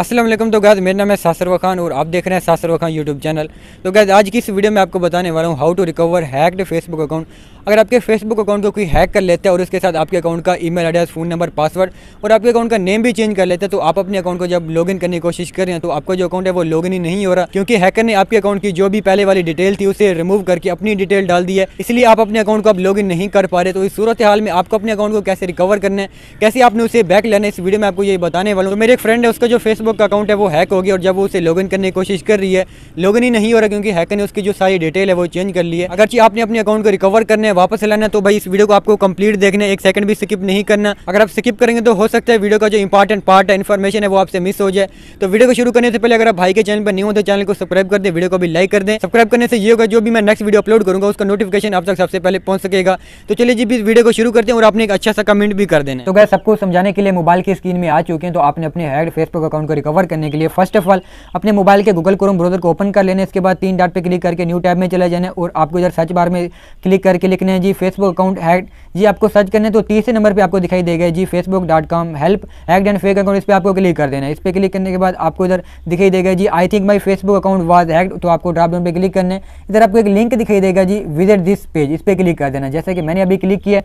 असलम तो गैज़ मेरा नाम है सासरवा खान और आप देख रहे हैं सासरवा खान यूट्यूब चैनल तो गैज़ आज की इस वीडियो में आपको बताने वाला हूँ how to recover hacked Facebook account अगर आपके फेसबुक अकाउंट को कोई हैक कर लेता है और उसके साथ आपके अकाउंट का email address phone number password और आपके अकाउंट का नेम भी चेंज कर लेते हैं तो आप अपने अकाउंट को जब लॉगिन करने की कोशिश कर रहे हैं तो आपका जो अकाउंट है वो लॉगिन ही नहीं हो रहा क्योंकि हैकर ने आपके अकाउंट की जो भी पहले वाली डिटेल थी उसे रिमूव करके अपनी डिटेल डाल दी है इसलिए आप अपने अकाउंट को अब लॉगिन नहीं कर पा रहे तो इस सूरत हाल में आपको अपने अकाउंट को कैसे रिकवर करना है कैसे आपने उसे बैक लेना है इस वीडियो में आपको ये बताने वाला हूँ तो मेरे एक फ्रेंड है उसका जो फेसबुक फेसबुक का अकाउंट है वो हैक हो गया और जब वो उसे लॉगिन करने की कोशिश कर रही है लॉगिन ही नहीं हो रहा क्योंकि हैकर ने उसकी जो सारी डिटेल है वो चेंज कर ली है अगरचे आपने अपने अकाउंट को रिकवर करना है वापस लाना तो भाई इस वीडियो को आपको कंप्लीट देखना एक सेकंड भी स्किप नहीं करना अगर आप स्किप करेंगे तो हो सकता है वीडियो का जो इंपॉर्टेंट पार्ट है इन्फॉर्मेशन है वो आपसे मिस हो जाए तो वीडियो को शुरू करने से पहले अगर आप भाई के चैनल पर नहीं हो तो चैनल को सब्सक्राइब कर दे वीडियो को भी लाइक कर दें सब्सक्राइब करने से ये होगा जो भी मैं नेक्स्ट वीडियो अपलोड करूंगा उसका नोटिफिकेशन आप तक सबसे पहले पहुंच सकेगा तो चलिए जी भी वीडियो को शुरू करते हैं और आपने एक अच्छा सा कमेंट भी कर देना तो गया सबको समझाने के लिए मोबाइल की स्क्रीन में आ चुके हैं तो आपने अपने हेड फेसबुक अकाउंट को रिकवर करने के लिए फर्स्ट ऑफ ऑल अपने मोबाइल के गूगल क्रोम ब्राउजर को ओपन कर लेने इसके बाद तीन डॉट पे क्लिक करके न्यू टैब में चले जाने और आपको इधर सर्च बार में क्लिक करके लिखने जी फेसबुक अकाउंट हैड जी आपको सर्च करने तो तीसरे नंबर पर आपको दिखाई देगा जी Facebook dot com help hacked and fake account इस पर आपको क्लिक कर देना है इस पर क्लिक करने के बाद आपको इधर दिखाई देगा जी I think my Facebook account was hacked तो आपको ड्रॉप डाउन पर क्लिक करने इधर आपको एक लिंक दिखाई देगा जी विजिट दिस पेज इस पर क्लिक कर देना जैसे कि मैंने अभी क्लिक किया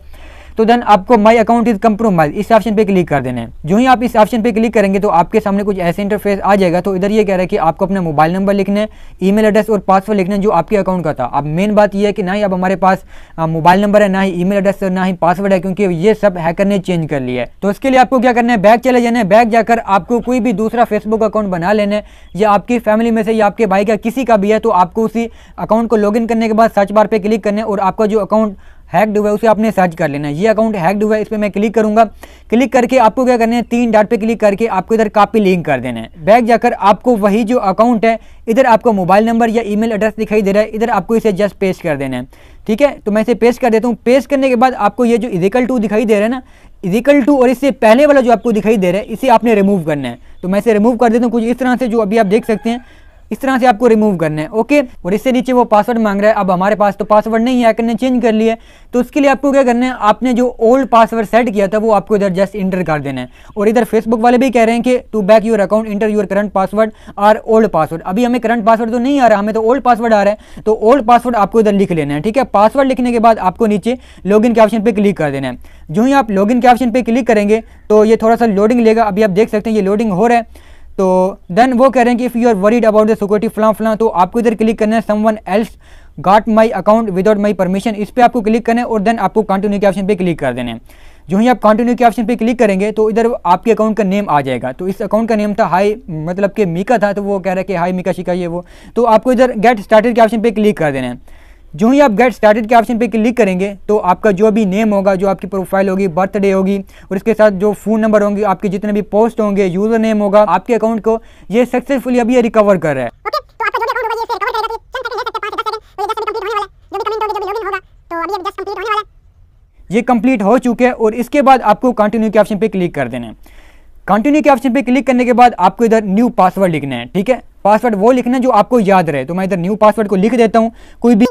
तो देन आपको माई अकाउंट इज कम्प्रोमाइज इस ऑप्शन पे क्लिक कर देना है जो ही आप इस ऑप्शन पे क्लिक करेंगे तो आपके सामने कुछ ऐसे इंटरफेस आ जाएगा तो इधर ये कह रहा है कि आपको अपना मोबाइल नंबर लिखना है ईमेल एड्रेस और पासवर्ड लिखना है जो आपके अकाउंट का था अब मेन बात यह है कि ना ही अब हमारे पास मोबाइल नंबर है ना ही ईमेल एड्रेस ना ही पासवर्ड है क्योंकि ये सब हैकर ने चेंज कर लिया है तो इसके लिए आपको क्या करना है बैग चले जाना है बैग जाकर आपको कोई भी दूसरा फेसबुक अकाउंट बना लेना है या आपकी फैमिली में से या आपके भाई का किसी का भी है तो आपको उसी अकाउंट को लॉग करने के बाद सर्च बार पर क्लिक करना है और आपका जो अकाउंट हैक्ड हुआ है उसे आपने सर्च कर लेना है ये अकाउंट हैक्ड हुआ है इस पर मैं क्लिक करूंगा क्लिक करके आपको क्या करना है तीन डाट पे क्लिक करके आपको इधर कापी लिंक कर देना है बैग जाकर आपको वही जो अकाउंट है इधर आपको मोबाइल नंबर या ईमेल एड्रेस दिखाई दे रहा है इधर आपको इसे जस्ट पेस्ट कर देना है ठीक है तो मैं इसे पेस्ट कर देता हूँ पेस्ट करने के बाद आपको ये जो इजिकल टू दिखाई दे रहा है ना इजिकल टू और इससे पहले वाला जो आपको दिखाई दे रहा है इसे आपने रिमूव करना है तो मैं इसे रिमूव कर देता हूँ कुछ इस तरह से जो अभी आप देख सकते हैं इस तरह से आपको रिमूव करना है ओके और इससे नीचे वो पासवर्ड मांग रहा है अब हमारे पास तो पासवर्ड नहीं है हैकर ने चेंज कर लिया तो उसके लिए आपको क्या करना है आपने जो ओल्ड पासवर्ड सेट किया था वो आपको इधर जस्ट इंटर कर देना है और इधर फेसबुक वाले भी कह रहे हैं कि to back your account enter your current password और ओल्ड पासवर्ड अभी हमें करंट पासवर्ड तो नहीं आ रहा हमें तो ओल्ड पासवर्ड आ रहा है तो ओल्ड पासवर्ड आपको इधर लिख लेना है ठीक है पासवर्ड लिखने के बाद आपको नीचे लॉग के ऑप्शन पर क्लिक कर देना है जो ही आप लॉग के ऑप्शन पर क्लिक करेंगे तो ये थोड़ा सा लोडिंग लेगा अभी आप देख सकते हैं ये लोडिंग हो रहा है तो देन वो कह रहे हैं कि if you are worried about the security फला फ्लॉ तो आपको इधर क्लिक करना है someone else got my account without my permission इस पर आपको क्लिक करना है और देन आपको कंटिन्यू के ऑप्शन पर क्लिक कर देने जो ही आप कंटिन्यू के ऑप्शन पे क्लिक करेंगे तो इधर आपके अकाउंट का नेम आ जाएगा तो इस अकाउंट का नेम था हाई मतलब कि मीका था तो वो कह रहा है कि हाई मीका शिका ये वो तो आपको इधर गेट स्टार्टेड के ऑप्शन पे क्लिक कर देना है जो ही आप गेट स्टार्टेड के ऑप्शन पे क्लिक करेंगे तो आपका जो भी नेम होगा जो आपकी प्रोफाइल होगी बर्थडे होगी और इसके साथ जो फ़ोन नंबर होंगे आपके जितने भी पोस्ट होंगे यूज़र नेम होगा आपके अकाउंट को ये सक्सेसफुली अभी ये रिकवर कर रहा है तो ये कंप्लीट तो तो हो चुके हैं और इसके बाद आपको कंटिन्यू के ऑप्शन पे क्लिक कर देना है कंटिन्यू के ऑप्शन पे क्लिक करने के बाद आपको इधर न्यू पासवर्ड लिखना है ठीक है पासवर्ड वो लिखना है जो आपको याद रहे तो मैं इधर न्यू पासवर्ड को लिख देता हूँ कोई भी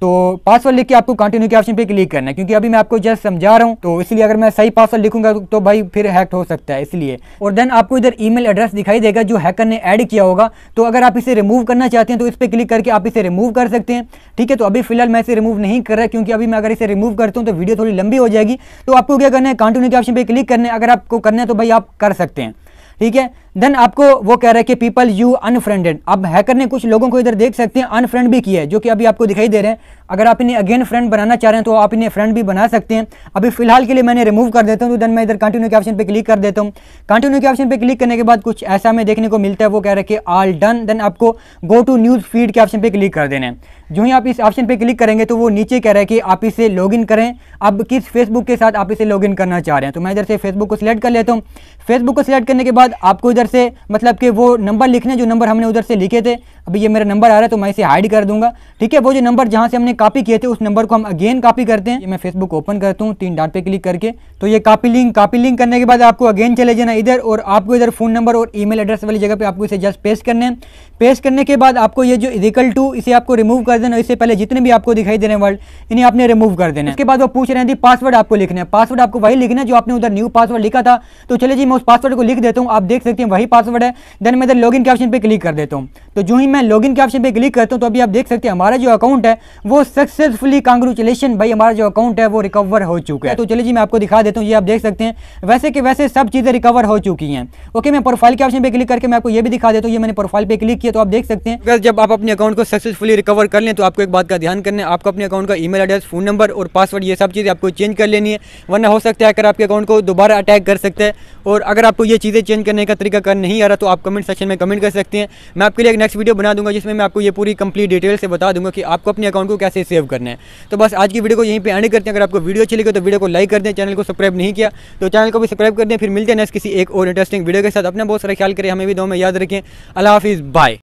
तो पासवर्ड लिख के आपको कंटिन्यू के ऑप्शन पे क्लिक करना है क्योंकि अभी मैं आपको जस्ट समझा रहा हूँ तो इसलिए अगर मैं सही पासवर्ड लिखूंगा तो भाई फिर हैक हो सकता है इसलिए और देन आपको इधर ईमेल एड्रेस दिखाई देगा जो हैकर ने ऐड किया होगा तो अगर आप इसे रिमूव करना चाहते हैं तो इस पर क्लिक करके आप इसे रिमूव कर सकते हैं ठीक है तो अभी फिलहाल मैं इसे रिमूव नहीं कर रहा क्योंकि अभी मैं अगर इसे रिमूव करता हूँ तो वीडियो थोड़ी लंबी हो जाएगी तो आपको क्या करना है कंटिन्यू के ऑप्शन पर क्लिक करना है अगर आपको करना है तो भाई आप कर सकते हैं ठीक है देन आपको वो कह रहा है कि पीपल यू अनफ्रेंडेड अब हैकर ने कुछ लोगों को इधर देख सकते हैं अनफ्रेंड भी किया है जो कि अभी आपको दिखाई दे रहे हैं अगर आप इन्हें अगेन फ्रेंड बनाना चाह रहे हैं तो आप इन्हें फ्रेंड भी बना सकते हैं अभी फिलहाल के लिए मैंने रिमूव कर देता हूँ तो देन मैं इधर कंटिन्यू के ऑप्शन पर क्लिक कर देता हूँ कंटिन्यू के ऑप्शन पर क्लिक करने के बाद कुछ ऐसा हमें देखने को मिलता है वो कह रहा है कि ऑल डन देन आपको गो टू न्यूज़ फीड के ऑप्शन पर क्लिक कर देना है जो ही आप इस ऑप्शन पर क्लिक करेंगे तो वो नीचे कह रहा है कि आप इसे लॉगिन करें अब किस फेसबुक के साथ आप इसे इन करना चाह रहे हैं तो मैं इधर से फेसबुक को सिलेक्ट कर लेता हूँ फेसबुक को सिलेक्ट करने के बाद आपको इधर से मतलब कि वो नंबर लिखने जो नंबर हमने उधर से लिखे थे अभी ये मेरा नंबर आ रहा है तो मैं इसे हाइड कर दूंगा ठीक है वो जो नंबर जहाँ से हमने कॉपी किए थे उस नंबर को हम अगेन कॉपी करते हैं मैं फेसबुक ओपन करता हूँ तीन डाट पे क्लिक करके तो ये कॉपी लिंक कॉपी लिंक करने के बाद आपको अगेन चले जाना इधर और आपको इधर फोन नंबर और ई एड्रेस वाली जगह पर आपको इसे जस्ट पेस्ट करने हैं पेस्ट करने के बाद आपको ये जो इजिकल टू इसे आपको रिमूव कर देना इससे पहले जितने भी आपको दिखाई दे रहे वर्ड इन्हें आपने रिमूव कर देना इसके बाद वो पूछ रहे थी पासवर्ड आपको लिखना है पासवर्ड आपको वही लिखना है जो आपने उधर न्यू पासवर्ड लिखा था तो चले जी मैं उस पासवर्ड को लिख देता हूँ आप देख सकते हैं वही पासवर्ड है देन मैं इधर लॉगिन के ऑप्शन पे क्लिक कर देता हूँ तो जो ही मैं लॉगिन के ऑप्शन पे क्लिक करता हूँ तो अभी आप देख सकते हैं हमारा जो अकाउंट है वो सक्सेसफुली कांग्रेचुलेशन भाई हमारा जो अकाउंट है वो रिकवर हो चुका है तो चलिए जी मैं आपको दिखा देता हूँ ये आप देख सकते हैं वैसे कि वैसे सब चीज़ें रिकवर हो चुकी हैं ओके मैं प्रोफाइल के ऑप्शन पर क्लिक करके मैं आपको ये भी दिखा देता हूँ ये मैंने प्रोफाइल पर क्लिक किया तो आप देख सकते हैं अगर जब आप अपने अकाउंट को सक्सेसफुली रिकवर कर लें तो आपको एक बात का ध्यान करना है आपको अपने अकाउंट का ई एड्रेस फोन नंबर और पासवर्ड ये सब चीज़ें आपको चेंज कर लेनी है वरना हो सकता है अगर आपके अकाउंट को दोबारा अटैक कर सकते हैं और अगर आपको ये चीज़ें चेंज करने का तरीका का कर नहीं आ रहा तो आप कमेंट सेक्शन में कमेंट कर सकते हैं मैं आपके लिए एक नेक्स्ट वीडियो बना दूंगा जिसमें मैं आपको ये पूरी कंप्लीट डिटेल से बता दूंगा कि आपको अपने अकाउंट को कैसे सेव करना है तो बस आज की वीडियो को यहीं पर एंड करते हैं अगर आपको वीडियो अच्छी लगे तो वीडियो को लाइक कर दें चैनल को सब्सक्राइब नहीं किया तो चैनल को भी सब्सक्राइब कर दें फिर मिलते हैं नेक्स्ट किसी एक और इंटरेस्टिंग वीडियो के साथ अपना बहुत सारा ख्याल करें हमें भी दो में याद रखें अला हाफिज़ बाय